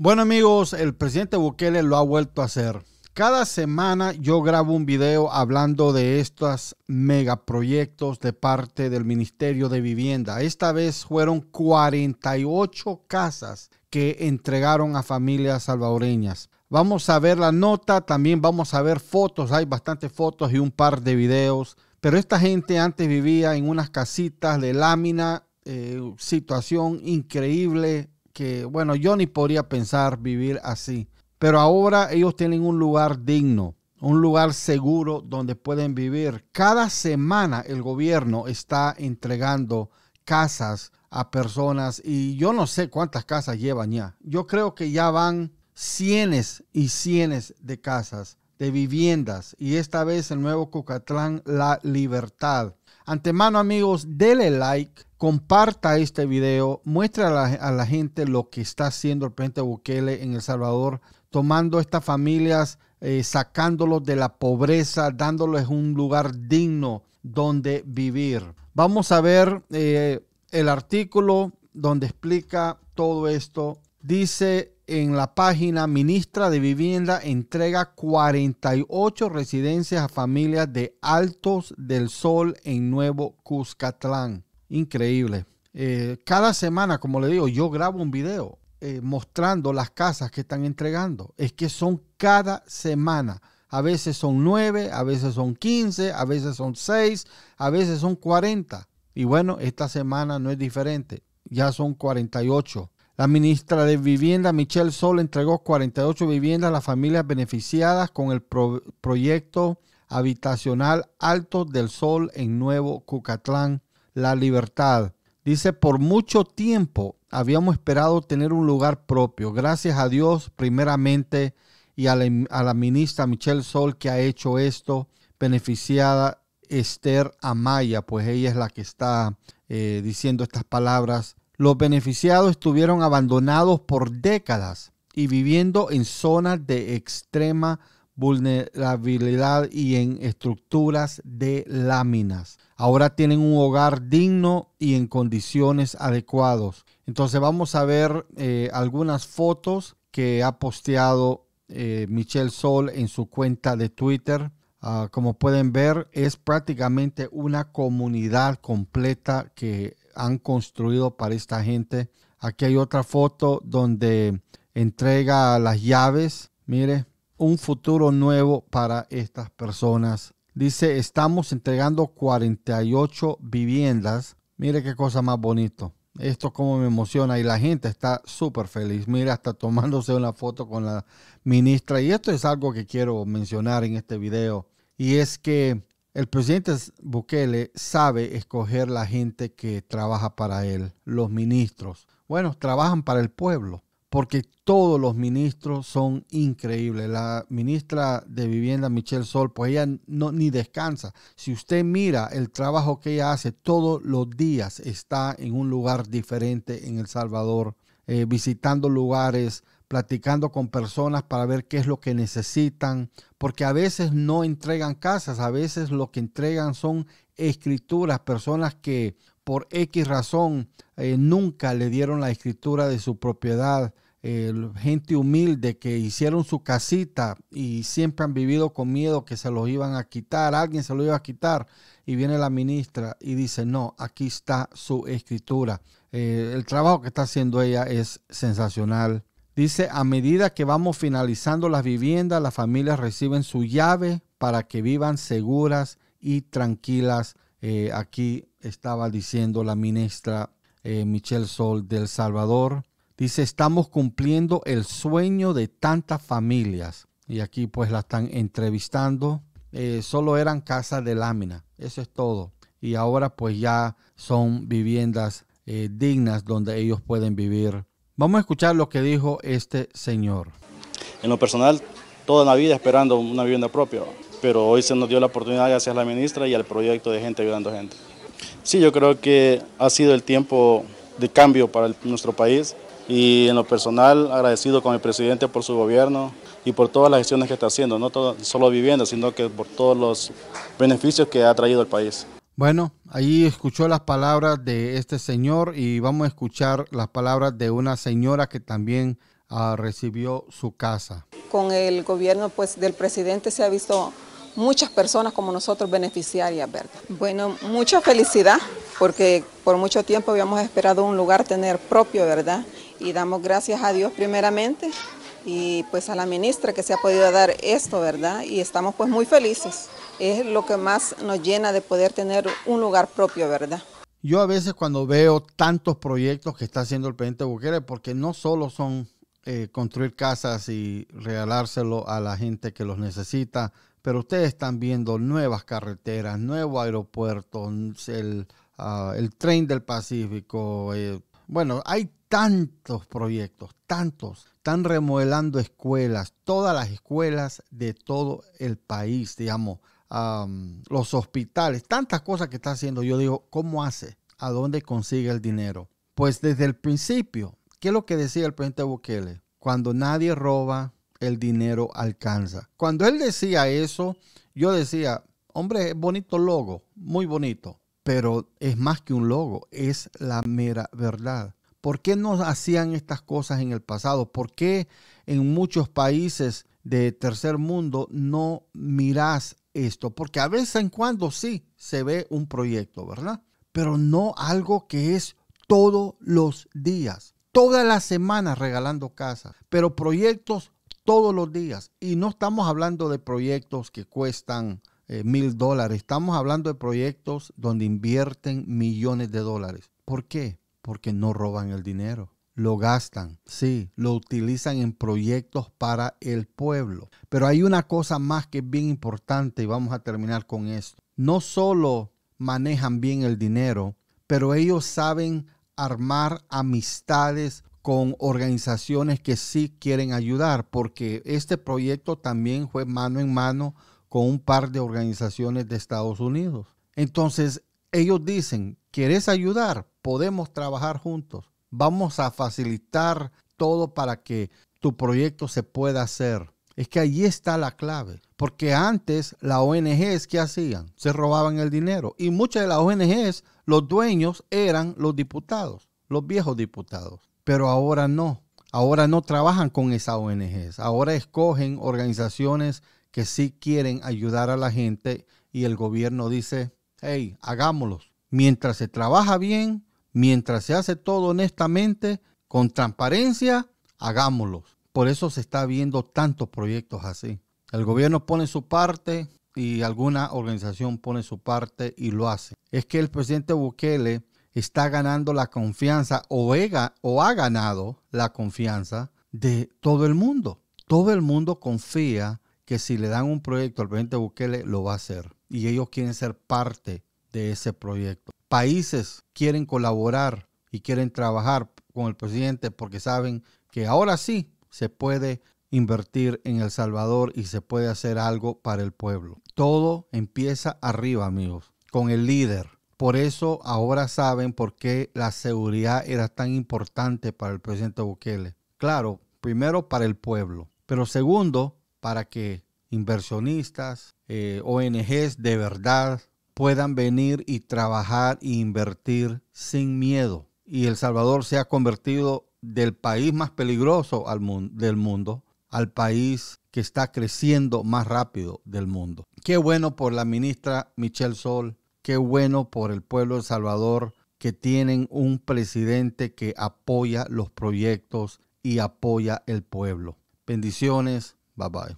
Bueno amigos, el presidente Bukele lo ha vuelto a hacer. Cada semana yo grabo un video hablando de estos megaproyectos de parte del Ministerio de Vivienda. Esta vez fueron 48 casas que entregaron a familias salvadoreñas. Vamos a ver la nota, también vamos a ver fotos, hay bastantes fotos y un par de videos. Pero esta gente antes vivía en unas casitas de lámina, eh, situación increíble, que, bueno, yo ni podría pensar vivir así. Pero ahora ellos tienen un lugar digno, un lugar seguro donde pueden vivir. Cada semana el gobierno está entregando casas a personas y yo no sé cuántas casas llevan ya. Yo creo que ya van cientos y cientos de casas, de viviendas y esta vez el nuevo Cucatlán La Libertad. Antemano amigos, dele like comparta este video, muestra a la, gente lo que está haciendo el presidente Bukele en El Salvador, tomando estas familias, eh, sacándolos de la pobreza, dándoles un lugar digno donde vivir. Vamos a ver eh, el artículo donde explica todo esto. Dice en la página, ministra de Vivienda entrega 48 residencias a familias de Altos del Sol en Nuevo Cuscatlán. Increíble. Eh, cada semana, como le digo, yo grabo un video eh, mostrando las casas que están entregando. Es que son cada semana. A veces son nueve, a veces son 15, a veces son 6, a veces son 40. Y bueno, esta semana no es diferente. Ya son 48. La ministra de Vivienda, Michelle Sol, entregó 48 viviendas a las familias beneficiadas con el proyecto habitacional Alto del Sol en Nuevo Cucatlán la libertad. Dice, por mucho tiempo habíamos esperado tener un lugar propio. Gracias a Dios primeramente y a la, ministra Michelle Sol que ha hecho esto, beneficiada Esther Amaya, pues ella es la que está eh, diciendo estas palabras. Los beneficiados estuvieron abandonados por décadas y viviendo en zonas de extrema vulnerabilidad y en estructuras de láminas. Ahora tienen un hogar digno y en condiciones adecuadas. Entonces vamos a ver eh, algunas fotos que ha posteado eh, Michelle Sol en su cuenta de Twitter. Ah, como pueden ver, es prácticamente una comunidad completa que han construido para esta gente. Aquí hay otra foto donde entrega las llaves. Mire, un futuro nuevo para estas personas. Dice, estamos entregando 48 viviendas. Mire qué cosa más bonito. Esto como me emociona y la gente está súper feliz. Mira, hasta tomándose una foto con la ministra. Y esto es algo que quiero mencionar en este video. Y es que el presidente Bukele sabe escoger la gente que trabaja para él, los ministros. Bueno, trabajan para el pueblo porque todos los ministros son increíbles. La ministra de Vivienda, Michelle Sol, pues ella no, ni descansa. Si usted mira el trabajo que ella hace todos los días, está en un lugar diferente en El Salvador, eh, visitando lugares, platicando con personas para ver qué es lo que necesitan, porque a veces no entregan casas, a veces lo que entregan son escrituras, personas que por X razón eh, nunca le dieron la escritura de su propiedad, gente humilde que hicieron su casita y siempre han vivido con miedo que se los iban a quitar, alguien se lo iba a quitar y viene la ministra y dice, no, aquí está su escritura. Eh, el trabajo que está haciendo ella es sensacional. Dice, a medida que vamos finalizando las viviendas, las familias reciben su llave para que vivan seguras y tranquilas eh, aquí estaba diciendo la ministra eh, Michelle Sol del Salvador. Dice, estamos cumpliendo el sueño de tantas familias. Y aquí pues la están entrevistando. Eh, solo eran casas de lámina, eso es todo. Y ahora pues ya son viviendas eh, dignas donde ellos pueden vivir. Vamos a escuchar lo que dijo este señor. En lo personal, toda la vida esperando una vivienda propia, pero hoy se nos dio la oportunidad gracias a la ministra y al proyecto de gente ayudando a gente. Sí, yo creo que ha sido el tiempo de cambio para nuestro país y en lo personal agradecido con el presidente por su gobierno y por todas las gestiones que está haciendo, no solo viviendo, sino que por todos los beneficios que ha traído el país. Bueno, ahí escuchó las palabras de este señor y vamos a escuchar las palabras de una señora que también ah, recibió su casa. Con el gobierno pues, del presidente se ha visto muchas personas como nosotros beneficiarias, ¿verdad? Bueno, mucha felicidad porque por mucho tiempo habíamos esperado un lugar tener propio, ¿verdad? Y damos gracias a Dios primeramente y pues a la ministra que se ha podido dar esto, ¿verdad? Y estamos pues muy felices. Es lo que más nos llena de poder tener un lugar propio, ¿verdad? Yo a veces cuando veo tantos proyectos que está haciendo el presidente Bukele, porque no solo son eh, construir casas y regalárselo a la gente que los necesita, pero ustedes están viendo nuevas carreteras, nuevos aeropuertos, ah, el, tren del Pacífico. Eh, bueno, hay tantos proyectos, tantos. Están remodelando escuelas, todas las escuelas de todo el país, digamos, los hospitales, tantas cosas que está haciendo. Yo digo, ¿cómo hace? ¿A dónde consigue el dinero? Pues desde el principio, ¿qué es lo que decía el presidente Bukele? Cuando nadie roba, el dinero alcanza. Cuando él decía eso, yo decía, hombre, bonito logo, muy bonito, pero es más que un logo, es la mera verdad. ¿Por qué no hacían estas cosas en el pasado? ¿Por qué en muchos países de tercer mundo no miras esto? Porque a veces en cuando sí se ve un proyecto, ¿verdad? Pero no algo que es todos los días, todas las semanas regalando casas, pero proyectos todos los días. Y no estamos hablando de proyectos que cuestan eh, mil dólares, estamos hablando de proyectos donde invierten millones de dólares. ¿Por qué? Porque no roban el dinero lo gastan, sí, lo utilizan en proyectos para el pueblo. Pero hay una cosa más que es bien importante y vamos a terminar con esto. No solo manejan bien el dinero, pero ellos saben armar amistades con organizaciones que sí quieren ayudar, porque este proyecto también fue mano en mano con un par de organizaciones de Estados Unidos. Entonces, ellos dicen, ¿quieres ayudar? Podemos trabajar juntos. Vamos a facilitar todo para que tu proyecto se pueda hacer. Es que allí está la clave. Porque antes las ONGs, ¿qué hacían? Se robaban el dinero. Y muchas de las ONGs, los dueños eran los diputados, los viejos diputados pero ahora no. Ahora no trabajan con esas ONGs. Ahora escogen organizaciones que sí quieren ayudar a la gente y el gobierno dice, hey, hagámoslos. Mientras se trabaja bien, mientras se hace todo honestamente, con transparencia, hagámoslos. Por eso se está viendo tantos proyectos así. El gobierno pone su parte y alguna organización pone su parte y lo hace. Es que el presidente Bukele está ganando la confianza o, ha ganado la confianza de todo el mundo. Todo el mundo confía que si le dan un proyecto al presidente Bukele, lo va a hacer. Y ellos quieren ser parte de ese proyecto. Países quieren colaborar y quieren trabajar con el presidente porque saben que ahora sí se puede invertir en El Salvador y se puede hacer algo para el pueblo. Todo empieza arriba, amigos, con el líder. Por eso ahora saben por qué la seguridad era tan importante para el presidente Bukele. Claro, primero para el pueblo, pero segundo, para que inversionistas, eh, ONGs de verdad puedan venir y trabajar e invertir sin miedo. Y El Salvador se ha convertido del país más peligroso del mundo al país que está creciendo más rápido del mundo. Qué bueno por la ministra Michelle Sol, Qué bueno por el pueblo de Salvador que tienen un presidente que apoya los proyectos y apoya el pueblo. Bendiciones. Bye bye.